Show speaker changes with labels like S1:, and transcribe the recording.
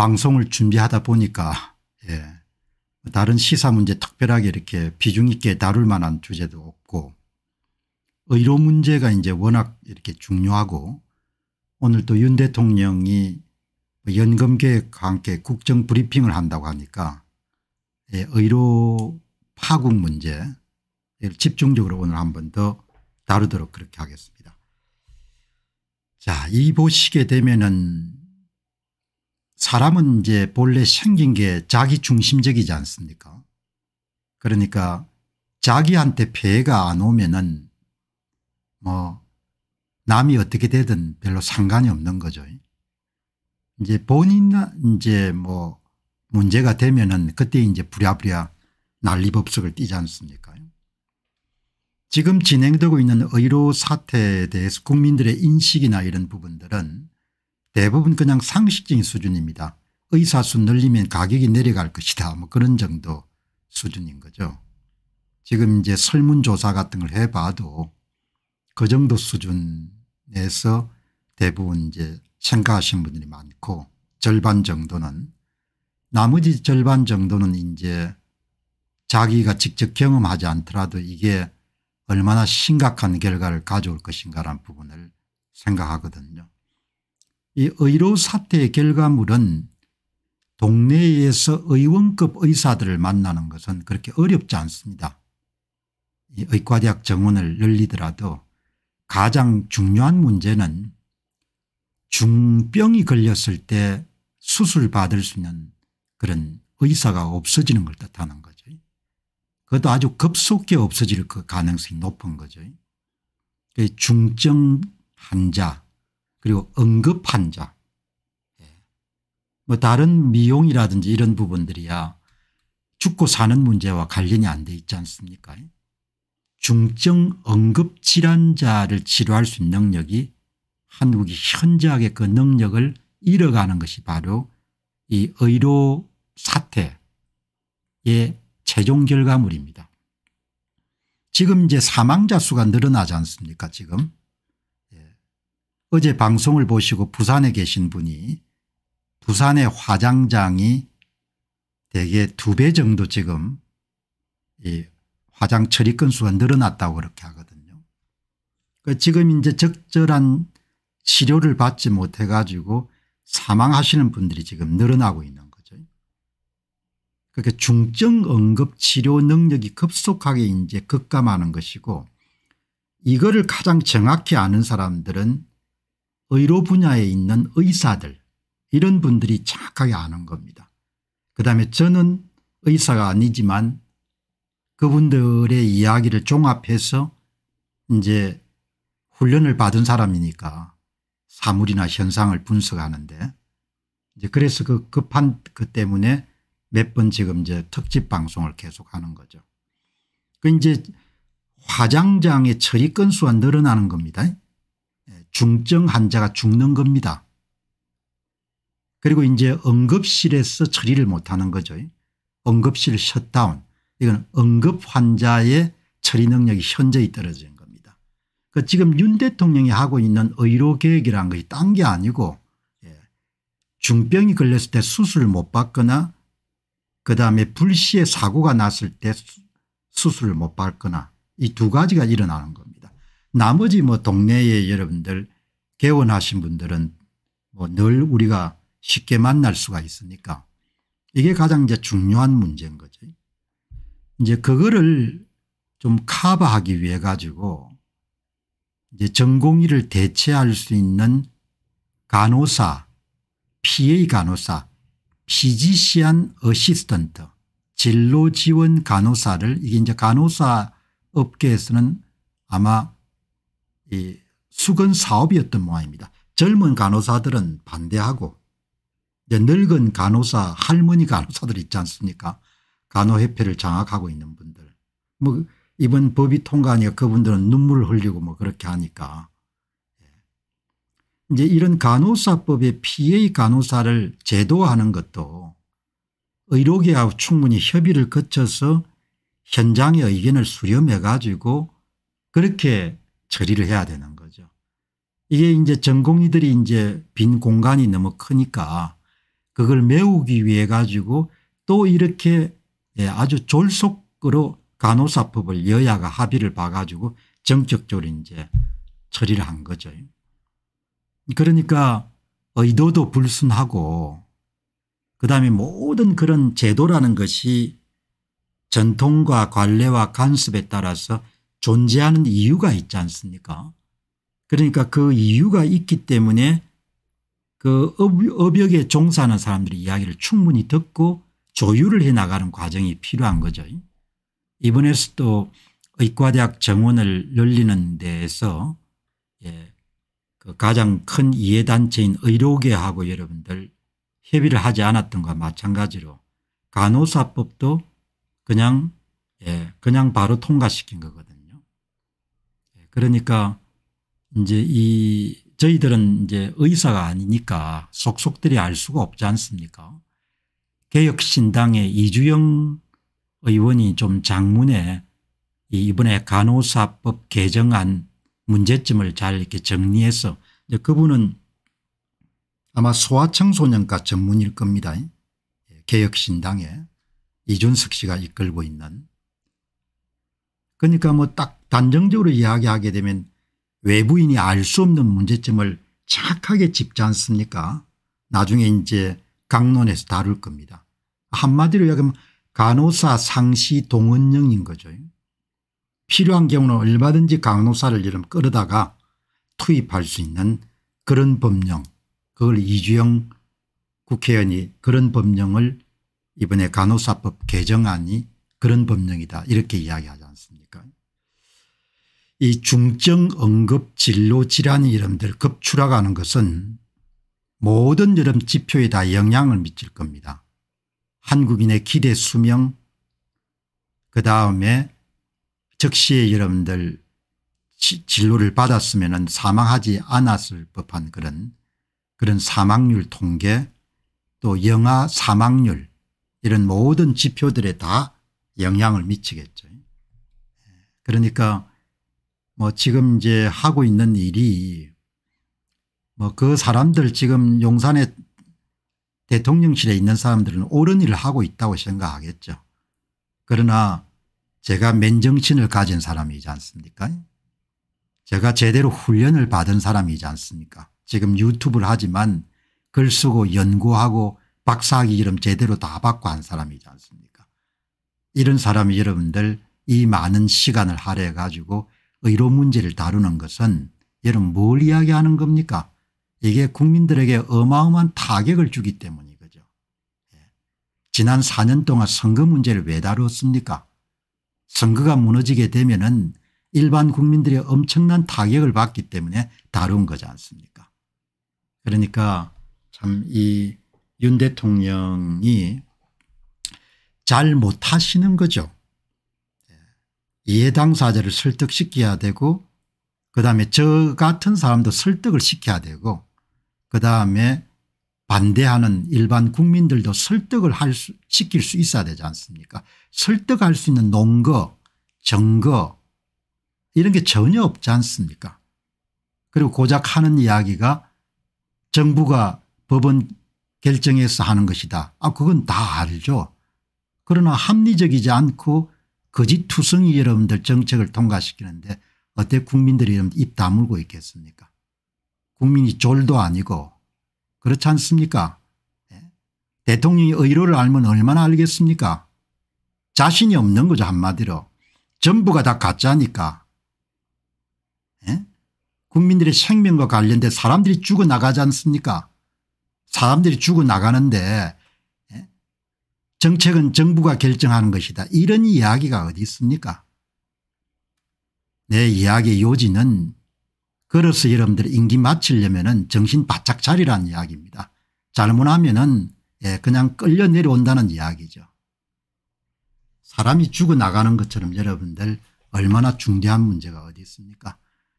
S1: 방송을 준비하다 보니까 예. 다른 시사 문제 특별하게 이렇게 비중 있게 다룰 만한 주제도 없고 의료 문제가 이제 워낙 이렇게 중요하고 오늘 또 윤 대통령이 연금 계획과 함께 국정 브리핑을 한다고 하니까 예, 의료 파국 문제를 집중적으로 오늘 한 번 더 다루도록 그렇게 하겠습니다. 자, 이 보시게 되면은 사람은 이제 본래 생긴 게 자기 중심적이지 않습니까 그러니까 자기한테 폐해가안 오면은 뭐 남이 어떻게 되든 별로 상관이 없는 거죠. 이제 본인 이제 뭐 문제가 되면은 그때 이제 부랴부랴 난리법석을 띄지 않습니까 지금 진행되고 있는 의료 사태에 대해서 국민들의 인식이나 이런 부분들은 대부분 그냥 상식적인 수준입니다. 의사 수 늘리면 가격이 내려갈 것이다 뭐 그런 정도 수준인 거죠. 지금 이제 설문조사 같은 걸 해봐도 그 정도 수준에서 대부분 이제 생각하시는 분들이 많고 절반 정도는 나머지 절반 정도는 이제 자기가 직접 경험하지 않더라도 이게 얼마나 심각한 결과를 가져올 것인가라는 부분을 생각하거든요. 이 의료 사태의 결과물은 동네에서 의원급 의사들을 만나는 것은 그렇게 어렵지 않습니다. 이 의과대학 정원을 열리더라도 가장 중요한 문제는 중병이 걸렸을 때 수술받을 수 있는 그런 의사가 없어지는 걸 뜻하는 거죠. 그것도 아주 급속히 없어질 그 가능성이 높은 거죠. 그 중증 환자 그리고 응급한 자. 예. 뭐 다른 미용이라든지 이런 부분들이야 죽고 사는 문제와 관련이 안 돼 있지 않습니까 중증 응급질환자를 치료할 수 있는 능력이 한국이 현저하게 그 능력을 잃어가는 것이 바로 이 의료 사태의 최종 결과물입니다. 지금 이제 사망자 수가 늘어나지 않습니까 지금 어제 방송을 보시고 부산에 계신 분이 부산의 화장장이 대개 두 배 정도 지금 이 화장 처리 건수가 늘어났다고 그렇게 하거든요. 그러니까 지금 이제 적절한 치료를 받지 못해 가지고 사망하시는 분들이 지금 늘어나고 있는 거죠. 그러니 중증 응급 치료 능력이 급속하게 이제 급감하는 것이고 이거를 가장 정확히 아는 사람들은 의료 분야에 있는 의사들 이런 분들이 정확하게 아는 겁니다. 그다음에 저는 의사가 아니지만 그분들의 이야기를 종합해서 이제 훈련을 받은 사람이니까 사물이나 현상을 분석하는데 이제 그래서 그 급한 그 때문에 몇 번 지금 이제 특집 방송을 계속하는 거죠. 그 이제 화장장의 처리 건수가 늘어나는 겁니다. 예, 중증 환자가 죽는 겁니다. 그리고 이제 응급실에서 처리를 못하는 거죠. 응급실 셧다운 이건 응급 환자의 처리 능력이 현저히 떨어진 겁니다. 그 지금 윤 대통령이 하고 있는 의료계획이란 것이 딴 게 아니고 예, 중병이 걸렸을 때 수술을 못 받거나 그다음에 불시에 사고가 났을 때 수술을 못 받거나 이 두 가지가 일어나는 겁니다. 나머지 뭐 동네에 여러분들 개원하신 분들은 뭐 늘 우리가 쉽게 만날 수가 있으니까 이게 가장 이제 중요한 문제인 거죠. 이제 그거를 좀 커버하기 위해 가지고 이제 전공의를 대체할 수 있는 간호사, PA 간호사, 피지시안 어시스턴트, 진로 지원 간호사를 이게 이제 간호사 업계에서는 아마 이 수건 사업이었던 모양입니다. 젊은 간호사들은 반대하고 늙은 간호사 할머니 간호사들 있지 않습니까 간호협회를 장악하고 있는 분들 뭐 이번 법이 통과하니까 그분들은 눈물 흘리고 뭐 그렇게 하니까 예. 이제 이런 간호사법의 PA 간호사를 제도화하는 것도 의료계하고 충분히 협의를 거쳐서 현장의 의견을 수렴해 가지고 그렇게 처리를 해야 되는 거죠. 이게 이제 전공의들이 이제 빈 공간이 너무 크니까 그걸 메우기 위해 가지고 또 이렇게 예, 아주 졸속으로 간호사법을 여야가 합의를 봐가지고 정적적으로 이제 처리를 한 거죠. 그러니까 의도도 불순하고 그다음에 모든 그런 제도라는 것이 전통과 관례와 간습에 따라서 존재하는 이유가 있지 않습니까? 그러니까 그 이유가 있기 때문에 그 업역에 종사하는 사람들의 이야기를 충분히 듣고 조율을 해 나가는 과정이 필요한 거죠. 이번에서도 의과대학 정원을 열리는 데에서 예, 그 가장 큰 이해단체인 의료계하고 여러분들 협의를 하지 않았던 것과 마찬가지로 간호사법도 그냥 예, 그냥 바로 통과시킨 거거든요. 그러니까 이제 이 저희들은 이제 의사가 아니니까 속속들이 알 수가 없지 않습니까? 개혁신당의 이주영 의원이 좀 장문에 이번에 간호사법 개정안 문제점을 잘 이렇게 정리해서 그분은 아마 소아청소년과 전문일 겁니다. 예, 개혁신당에 이준석 씨가 이끌고 있는 그러니까 뭐딱 단정적으로 이야기하게 되면 외부인이 알 수 없는 문제점을 착하게 짚지 않습니까 나중에 이제 강론에서 다룰 겁니다. 한마디로 이야기하면 간호사 상시 동원령인 거죠. 필요한 경우는 얼마든지 간호사를 이름 끌어다가 투입할 수 있는 그런 법령 그걸 이주영 국회의원이 그런 법령을 이번에 간호사법 개정안이 그런 법령이다 이렇게 이야기하지 않습니까 이 중증 응급 진료 질환 이름들 급추락하는 것은 모든 여름 지표에 다 영향을 미칠 겁니다. 한국인의 기대 수명 그 다음에 적시에 여러분들 진료를 받았으면 사망하지 않았을 법한 그런 그런 사망률 통계 또 영아 사망률 이런 모든 지표들에 다 영향을 미치겠죠. 그러니까 뭐 지금 이제 하고 있는 일이 뭐 그 사람들 지금 용산에 대통령실에 있는 사람들은 옳은 일을 하고 있다고 생각하겠죠. 그러나 제가 맨정신을 가진 사람이지 않습니까 제가 제대로 훈련을 받은 사람이지 않습니까 지금 유튜브를 하지만 글 쓰고 연구하고 박사학위 이름 제대로 다 받고 한 사람이지 않습니까 이런 사람이 여러분들 이 많은 시간을 할애해 가지고 의료 문제를 다루는 것은 여러분 뭘 이야기하는 겁니까 이게 국민들에게 어마어마한 타격을 주기 때문이거죠. 예. 지난 4년 동안 선거 문제를 왜 다루었습니까 선거가 무너지게 되면 은 일반 국민들이 엄청난 타격을 받기 때문에 다룬 거지 않습니까 그러니까 참 이 윤 대통령이 잘 못하시는 거죠. 이해 당사자를 설득시켜야 되고 그다음에 저 같은 사람도 설득을 시켜야 되고 그다음에 반대하는 일반 국민들도 설득을 할 수, 시킬 수 있어야 되지 않습니까 설득할 수 있는 논거 정거 이런 게 전혀 없지 않습니까 그리고 고작 하는 이야기가 정부가 법원 결정해서 하는 것이다. 아 그건 다 알죠. 그러나 합리적이지 않고 거짓투성이 여러분들 정책을 통과시키는데 어때 국민들이 입 다물고 있겠습니까 국민이 졸도 아니고 그렇지 않습니까 네? 대통령이 의로를 알면 얼마나 알겠습니까 자신이 없는 거죠 한마디로 전부가 다 가짜니까 네? 국민들의 생명과 관련된 사람들이 죽어나가지 않습니까 사람들이 죽어나가는데 정책은 정부가 결정하는 것이다. 이런 이야기가 어디 있습니까 내 이야기의 요지는 그래서 여러분들 임기 마치려면 정신 바짝 차리라는 이야기입니다. 잘못하면 은 예, 그냥 끌려 내려온다는 이야기죠. 사람이 죽어나가는 것처럼 여러분들 얼마나 중대한 문제가 어디 있습니까